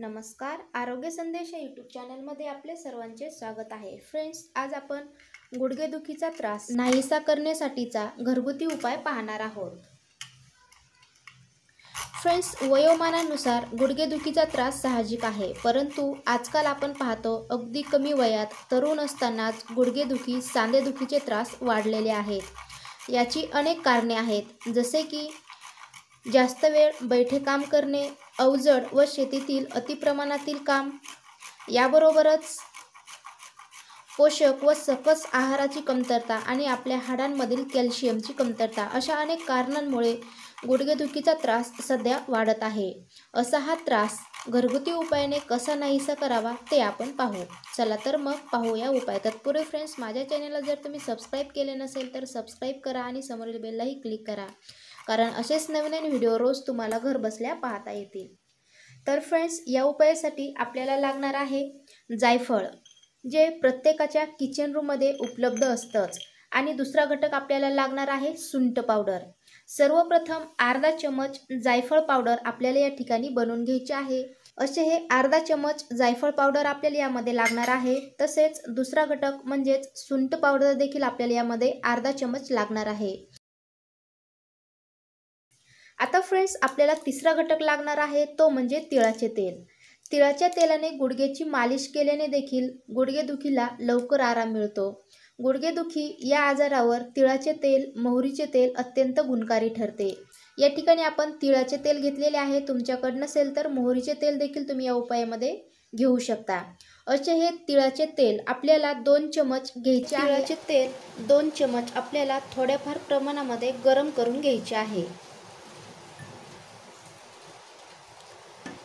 नमस्कार आरोग्य संदेश या यूट्यूब चॅनलमध्ये आपले सर्वांचे स्वागत आहे फ्रेंड्स आज आपण गुडघेदुखीचा त्रास नाहीसा करण्यासाठीचा घरगुती उपाय पाहणार आहोत फ्रेंड्स वयोमानानुसार गुडघेदुखीचा त्रास साहजिक आहे परंतु आजकाल आपण पाहतो अगदी कमी वयात तरुण असतानाच गुडघेदुखी सांधेदुखीचे त्रास वाढलेले आहेत याची अनेक कारणे आहेत जसे की जास्त वेळ बैठे काम करणे अवजड व शेतीतील अतिप्रमाणातील काम याबरोबरच पोषक व सकस आहाराची कमतरता आणि आपल्या हाडांमधील कॅल्शियमची कमतरता अशा अनेक कारणांमुळे गुडघेदुखीचा त्रास सध्या वाढत आहे असा हा त्रास घरगुती उपायाने कसा नाहीसा करावा ते आपण पाहू चला तर मग पाहूया उपाय तत्पूर्वी फ्रेंड्स माझ्या चॅनेलला जर तुम्ही सबस्क्राईब केले नसेल तर सबस्क्राईब करा आणि समोरील बेललाही क्लिक करा कारण असेच नवीन नवीन व्हिडिओ रोज तुम्हाला घर बसल्या पाहता येतील तर फ्रेंड्स या उपायासाठी आपल्याला लागणार आहे जायफळ जे प्रत्येकाच्या किचन रूममध्ये उपलब्ध असतंच आणि दुसरा घटक आपल्याला लागणार आहे सुंट पावडर सर्वप्रथम अर्धा चमच जायफळ पावडर आपल्याला या ठिकाणी बनवून घ्यायचे आहे असे हे अर्धा चमच जायफळ पावडर आपल्याला यामध्ये लागणार आहे तसेच दुसरा घटक म्हणजेच सुंट पावडर देखील आपल्याला यामध्ये अर्धा चमच लागणार आहे आता फ्रेंड्स आपल्याला तिसरा घटक लागणार आहे तो म्हणजे तिळाचे तेल तिळाच्या तेलाने गुडघ्याची मालिश केल्याने देखील गुडघेदुखीला लवकर आराम मिळतो गुडघेदुखी या आजारावर तिळाचे तेल मोहरीचे तेल अत्यंत गुणकारी ठरते या ठिकाणी आपण तिळाचे तेल घेतलेले आहे तुमच्याकडं नसेल तर मोहरीचे तेल देखील तुम्ही या उपायामध्ये घेऊ शकता असे हे तिळाचे तेल आपल्याला दोन चमच घ्यायचे तिळाचे तेल दोन चमच आपल्याला थोड्याफार प्रमाणामध्ये गरम करून घ्यायचे आहे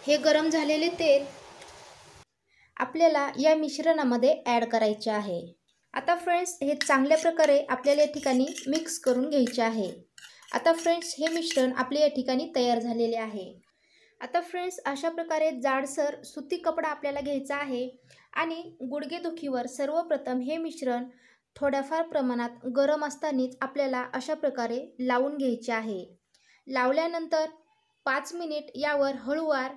हे गरम झालेले तेल आपल्याला या मिश्रणामध्ये ॲड करायचे आहे आता फ्रेंड्स हे चांगल्या प्रकारे आपल्याला या ठिकाणी मिक्स करून घ्यायचे आहे आता फ्रेंड्स हे मिश्रण आपले या ठिकाणी तयार झालेले आहे आता फ्रेंड्स अशा प्रकारे जाडसर सुती कपडा आपल्याला घ्यायचा आहे आणि गुडघेदुखीवर सर्वप्रथम हे मिश्रण थोड्याफार प्रमाणात गरम असतानाच आपल्याला अशा प्रकारे लावून घ्यायचे आहे लावल्यानंतर पाच मिनिट यावर हळूवार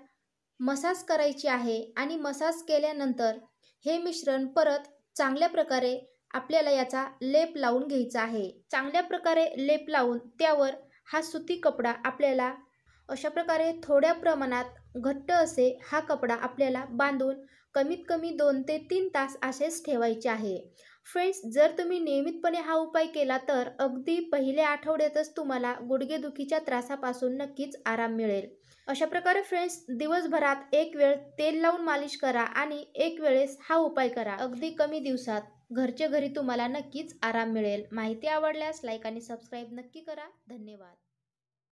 मसाज करायची आहे आणि मसाज केल्यानंतर हे मिश्रण परत चांगल्या प्रकारे आपल्याला याचा लेप लावून घ्यायचा आहे चांगल्या प्रकारे लेप लावून त्यावर हा सुती कपडा आपल्याला अशा प्रकारे थोड्या प्रमाणात घट्ट असे हा कपडा आपल्याला बांधून कमीत कमी दोन ते तीन तास असेच ठेवायचे आहे फ्रेंड्स जर तुम्ही नियमितपणे हा उपाय केला तर अगदी पहिल्या आठवड्यातच तुम्हाला गुडघेदुखीच्या त्रासापासून नक्कीच आराम मिळेल अशा प्रकारे फ्रेंड्स दिवसभरात एक वेळ तेल लावून मालिश करा आणि एक वेळेस हा उपाय करा अगदी कमी दिवसात घरचे घरी तुम्हाला नक्कीच आराम मिळेल माहिती आवडल्यास लाईक आणि सबस्क्राईब नक्की करा धन्यवाद